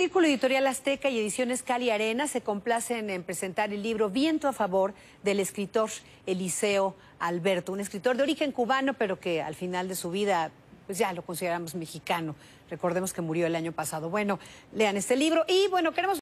Círculo Editorial Azteca y Ediciones Cali Arena se complacen en presentar el libro Viento a favor del escritor Eliseo Alberto, un escritor de origen cubano, pero que al final de su vida pues ya lo consideramos mexicano. Recordemos que murió el año pasado. Bueno, lean este libro y bueno, queremos